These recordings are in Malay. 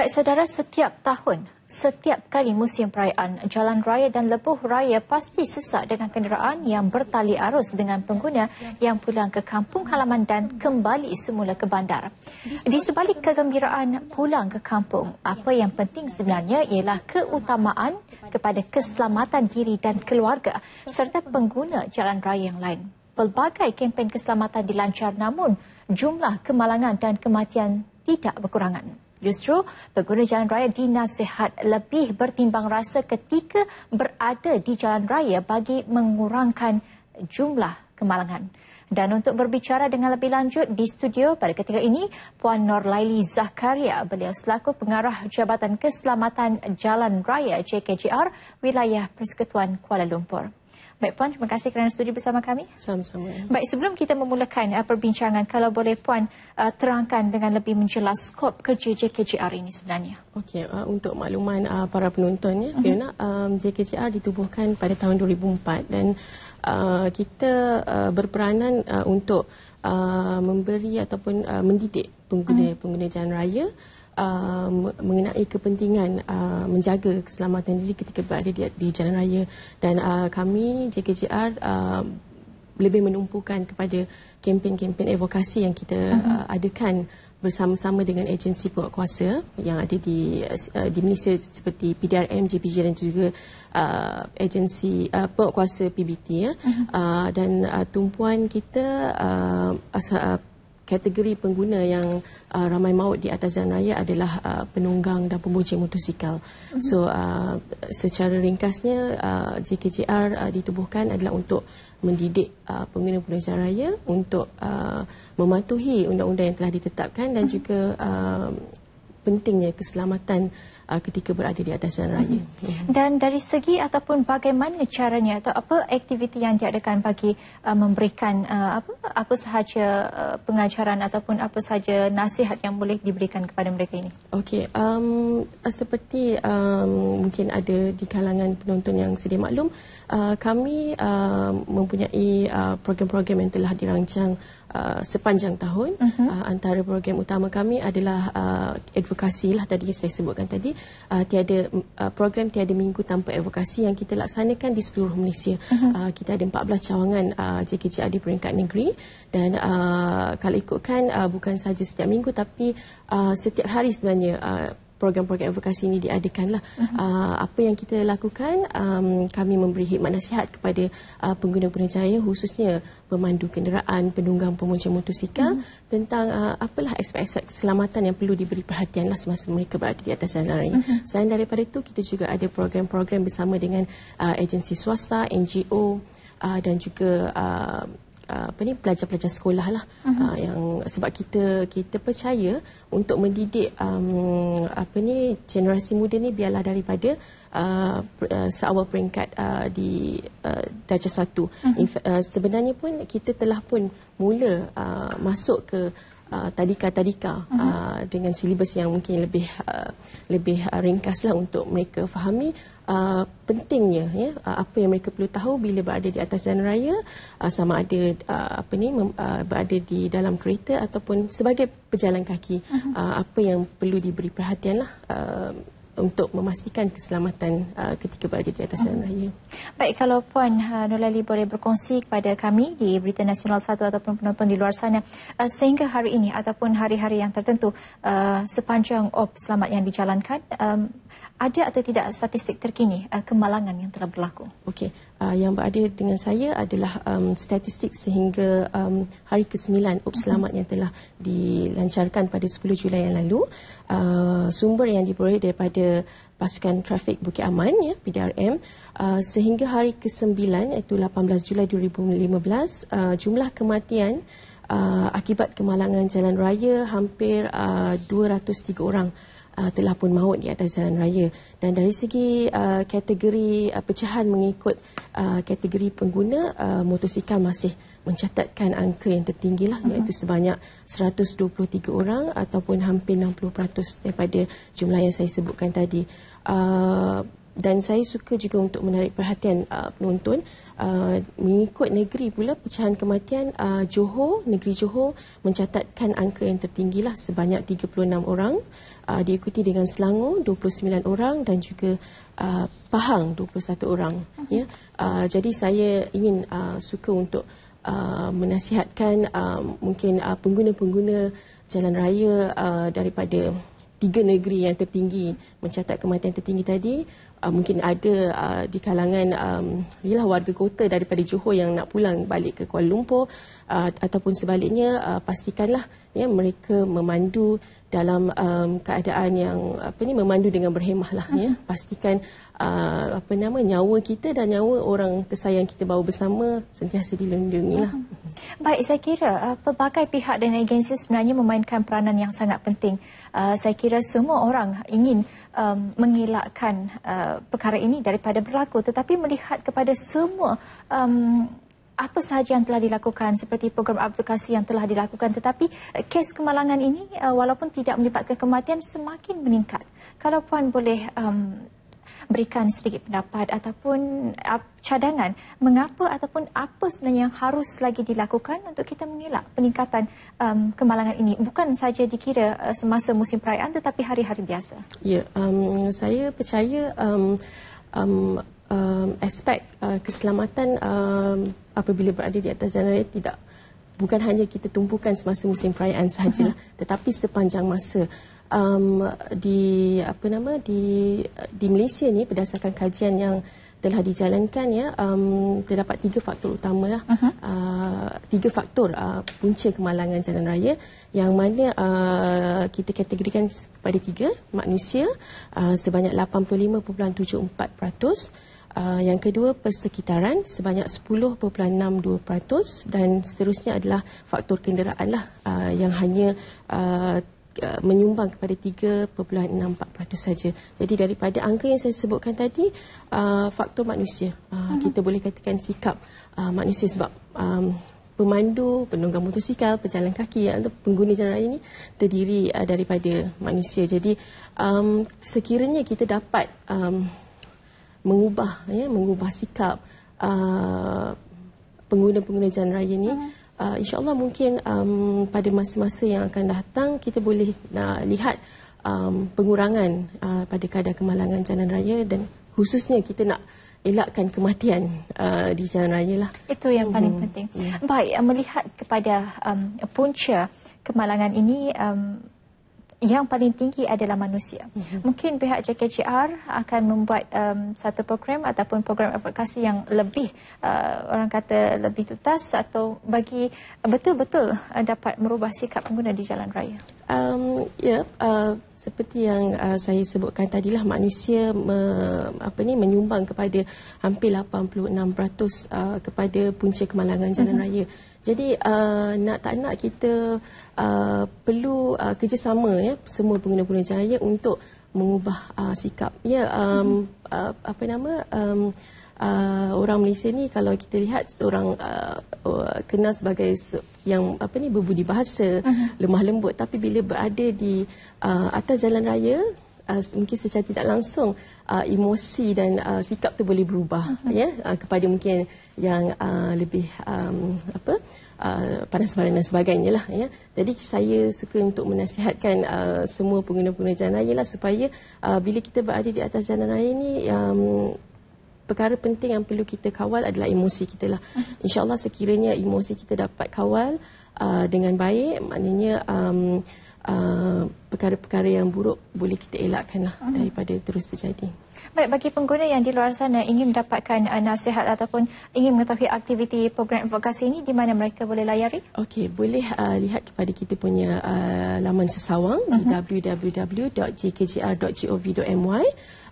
Baik saudara, setiap tahun, setiap kali musim perayaan, jalan raya dan lebuh raya pasti sesak dengan kenderaan yang bertali arus dengan pengguna yang pulang ke kampung halaman dan kembali semula ke bandar. Di sebalik kegembiraan pulang ke kampung, apa yang penting sebenarnya ialah keutamaan kepada keselamatan diri dan keluarga serta pengguna jalan raya yang lain. Pelbagai kempen keselamatan dilancar namun jumlah kemalangan dan kematian tidak berkurangan. Justru, pengguna jalan raya dinasihat lebih bertimbang rasa ketika berada di jalan raya bagi mengurangkan jumlah kemalangan. Dan untuk berbicara dengan lebih lanjut di studio pada ketika ini, Puan Nor Laili Zakaria, beliau selaku pengarah Jabatan Keselamatan Jalan Raya JKJR, Wilayah Persekutuan Kuala Lumpur. Baik Puan, terima kasih kerana studi bersama kami. Sama-sama. Baik, sebelum kita memulakan uh, perbincangan, kalau boleh Puan uh, terangkan dengan lebih menjelas skop kerja JKJR ini sebenarnya. Okey, uh, untuk makluman uh, para penonton, ya, uh-huh. Mhm. Fiona, um, JKJR ditubuhkan pada tahun 2004 dan uh, kita uh, berperanan uh, untuk uh, memberi ataupun uh, mendidik pengguna-pengguna uh-huh. Mhm. pengguna jalan raya uh, mengenai kepentingan uh, menjaga keselamatan diri ketika berada di, di jalan raya dan uh, kami JKJR uh, lebih menumpukan kepada kempen-kempen evokasi yang kita uh-huh. uh, adakan bersama-sama dengan agensi kuasa yang ada di uh, di Malaysia seperti PDRM, JPJ dan juga uh, agensi uh, kuasa PBT ya. uh-huh. uh, dan uh, tumpuan kita uh, asa, uh, kategori pengguna yang uh, ramai maut di atas jalan raya adalah uh, penunggang dan pembojeng motosikal. Mm-hmm. So uh, secara ringkasnya uh, JKJR uh, ditubuhkan adalah untuk mendidik uh, pengguna-pengguna jalan raya untuk uh, mematuhi undang-undang yang telah ditetapkan dan mm-hmm. juga uh, pentingnya keselamatan uh, ketika berada di atas jalan raya. Hmm. Dan dari segi ataupun bagaimana caranya atau apa aktiviti yang diadakan bagi uh, memberikan uh, apa apa sahaja uh, pengajaran ataupun apa sahaja nasihat yang boleh diberikan kepada mereka ini? Okey, um, uh, seperti um, mungkin ada di kalangan penonton yang sedia maklum, uh, kami uh, mempunyai uh, program-program uh, yang telah dirancang uh, sepanjang tahun uh-huh. uh, antara program utama kami adalah uh, advokasi lah tadi saya sebutkan tadi uh, tiada uh, program tiada minggu tanpa advokasi yang kita laksanakan di seluruh Malaysia uh-huh. uh, kita ada 14 cawangan uh, JKJ di peringkat negeri dan uh, kalau ikutkan uh, bukan saja setiap minggu tapi uh, setiap hari sebenarnya uh, program-program advokasi ini diadakan lah. Uh-huh. Uh, apa yang kita lakukan, um, kami memberi hikmat nasihat kepada uh, ah, pengguna penerjaya khususnya pemandu kenderaan, penunggang pemuncang motosikal uh-huh. tentang uh, apalah aspek-aspek keselamatan yang perlu diberi perhatian lah semasa mereka berada di atas jalan raya. Uh-huh. Selain daripada itu, kita juga ada program-program bersama dengan uh, agensi swasta, NGO uh, dan juga uh, Uh, apa ni pelajar-pelajar sekolah lah uh-huh. uh, yang sebab kita kita percaya untuk mendidik um, apa ni generasi muda ni biarlah daripada uh, uh seawal peringkat uh, di uh, darjah satu uh-huh. uh, sebenarnya pun kita telah pun mula uh, masuk ke Uh, tadika-tadika uh, uh, dengan silibus yang mungkin lebih uh, lebih uh, ringkaslah untuk mereka fahami Uh, pentingnya ya uh, apa yang mereka perlu tahu bila berada di atas jalan raya uh, sama ada uh, apa ni uh, berada di dalam kereta ataupun sebagai pejalan kaki uh-huh. uh, apa yang perlu diberi perhatianlah uh, untuk memastikan keselamatan uh, ketika berada di atas jalan hmm. raya. Baik, kalau Puan uh, Nurlali boleh berkongsi kepada kami di Berita Nasional 1 ataupun penonton di luar sana, uh, sehingga hari ini ataupun hari-hari yang tertentu uh, sepanjang op selamat yang dijalankan, um, ada atau tidak statistik terkini uh, kemalangan yang telah berlaku? Okey, uh, yang berada dengan saya adalah um, statistik sehingga um, hari ke-9 Ops uh-huh. Selamat yang telah dilancarkan pada 10 Julai yang lalu. Uh, sumber yang diperoleh daripada Pasukan Trafik Bukit Aman, ya, PDRM, uh, ah, sehingga hari ke-9 iaitu 18 Julai 2015, uh, jumlah kematian uh, akibat kemalangan jalan raya hampir uh, 203 orang uh, telah pun maut di atas jalan raya dan dari segi uh, kategori uh, pecahan mengikut uh, kategori pengguna uh, motosikal masih mencatatkan angka yang tertinggi lah uh-huh. sebanyak 123 orang ataupun hampir 60% daripada jumlah yang saya sebutkan tadi uh, dan saya suka juga untuk menarik perhatian uh, penonton uh, mengikut negeri pula pecahan kematian uh, Johor negeri Johor mencatatkan angka yang tertinggilah sebanyak 36 orang uh, diikuti dengan Selangor 29 orang dan juga uh, Pahang 21 orang okay. Mhm. ya uh, jadi saya ingin uh, suka untuk uh, menasihatkan uh, mungkin uh, pengguna-pengguna jalan raya uh, daripada tiga negeri yang tertinggi mencatat kematian tertinggi tadi uh, mungkin ada uh, di kalangan um, warga kota daripada Johor yang nak pulang balik ke Kuala Lumpur uh, ataupun sebaliknya uh, pastikanlah ya mereka memandu dalam um, keadaan yang apa ni memandu dengan berhemahlah ya mm-hmm. pastikan uh, apa nama nyawa kita dan nyawa orang tersayang kita bawa bersama sentiasa lah mm-hmm. baik saya kira uh, pelbagai pihak dan agensi sebenarnya memainkan peranan yang sangat penting uh, saya kira semua orang ingin um, mengelakkan uh, perkara ini daripada berlaku tetapi melihat kepada semua um, apa sahaja yang telah dilakukan seperti program advokasi yang telah dilakukan tetapi eh, kes kemalangan ini eh, walaupun tidak melibatkan kematian semakin meningkat. Kalau puan boleh um, berikan sedikit pendapat ataupun cadangan mengapa ataupun apa sebenarnya yang harus lagi dilakukan untuk kita mengelak peningkatan um, kemalangan ini bukan saja dikira uh, semasa musim perayaan tetapi hari-hari biasa. Ya, um, saya percaya um, um, um, aspek uh, keselamatan um, apabila berada di atas jalan raya tidak bukan hanya kita tumpukan semasa musim perayaan sahaja uh-huh. tetapi sepanjang masa um, di apa nama di di Malaysia ni berdasarkan kajian yang telah dijalankan ya um, terdapat tiga faktor utama lah uh-huh. uh, tiga faktor uh, punca kemalangan jalan raya yang mana uh, kita kategorikan kepada tiga manusia uh, sebanyak 85.74% Ah, yang kedua persekitaran sebanyak 10.62% dan seterusnya adalah faktor kenderaan lah uh, yang hanya uh, menyumbang kepada 3.64% saja. Jadi daripada angka yang saya sebutkan tadi, uh, faktor manusia. Uh, uh-huh. Kita boleh katakan sikap uh, manusia sebab um, pemandu, penunggang motosikal, pejalan kaki atau pengguna jalan raya ini terdiri uh, daripada manusia. Jadi um, sekiranya kita dapat um, mengubah ya mengubah sikap uh, pengguna-pengguna jalan raya ni mhm. uh insyaallah mungkin um, pada masa-masa yang akan datang kita boleh uh, lihat um, pengurangan uh, pada kadar kemalangan jalan raya dan khususnya kita nak elakkan kematian uh, di jalan raya lah. Itu yang mhm. paling penting. Yeah. Baik, uh, melihat kepada um, punca kemalangan ini um, yang paling tinggi adalah manusia. Mm-hmm. Mungkin pihak JKJR akan membuat um, satu program ataupun program advokasi yang lebih uh, orang kata lebih tuntas atau bagi uh, betul-betul uh, dapat merubah sikap pengguna di jalan raya. Um, ya, yeah, uh seperti yang uh, saya sebutkan tadilah manusia me, apa ni menyumbang kepada hampir 86% uh, kepada punca kemalangan jalan mm-hmm. raya. Jadi uh, nak tak nak kita uh, perlu uh, kerjasama ya semua pengguna-pengguna jalan raya untuk mengubah uh, sikap. Ya um, mm-hmm. uh, apa nama um, uh, orang Malaysia ni kalau kita lihat orang uh, uh kenal sebagai yang apa ni berbudi bahasa, uh lemah lembut tapi bila berada di uh, atas jalan raya uh, mungkin secara tidak langsung uh, emosi dan uh, sikap tu boleh berubah uh-huh. ya uh, kepada mungkin yang uh, lebih um, apa uh, panas badan dan sebagainya lah ya jadi saya suka untuk menasihatkan uh, semua pengguna-pengguna jalan raya lah supaya uh, bila kita berada di atas jalan raya ni um, perkara penting yang perlu kita kawal adalah emosi kita lah mhm. insyaallah sekiranya emosi kita dapat kawal uh, Uh, dengan baik maknanya um, uh, perkara-perkara yang buruk boleh kita elakkanlah hmm. daripada terus terjadi. Baik bagi pengguna yang di luar sana ingin mendapatkan uh, nasihat ataupun ingin mengetahui aktiviti program advokasi ini di mana mereka boleh layari? Okey, boleh uh, lihat kepada kita punya uh, laman sesawang uh-huh. Mhm. di www.jkjr.gov.my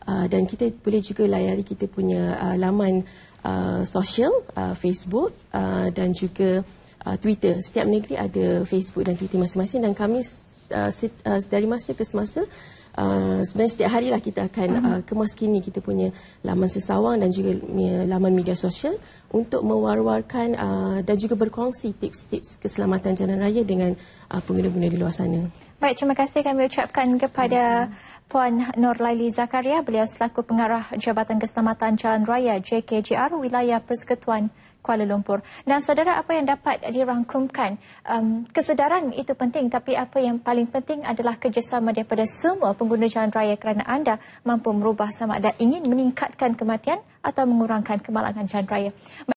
uh, dan kita boleh juga layari kita punya uh, laman uh, sosial uh, Facebook uh, dan juga uh, Twitter. Setiap negeri ada Facebook dan Twitter masing-masing dan kami uh, uh, dari masa ke semasa Uh, sebenarnya setiap hari lah kita akan mhm. uh, kemas kini kita punya laman sesawang dan juga laman media sosial untuk mewar-warkan uh, dan juga berkongsi tips-tips keselamatan jalan raya dengan uh, pengguna-pengguna di luar sana. Baik, terima kasih kami ucapkan kepada Puan Nur Laili Zakaria, beliau selaku pengarah Jabatan Keselamatan Jalan Raya JKJR Wilayah Persekutuan. Kuala Lumpur. Dan saudara apa yang dapat dirangkumkan? Um, kesedaran itu penting tapi apa yang paling penting adalah kerjasama daripada semua pengguna jalan raya kerana anda mampu merubah sama ada ingin meningkatkan kematian atau mengurangkan kemalangan jalan raya.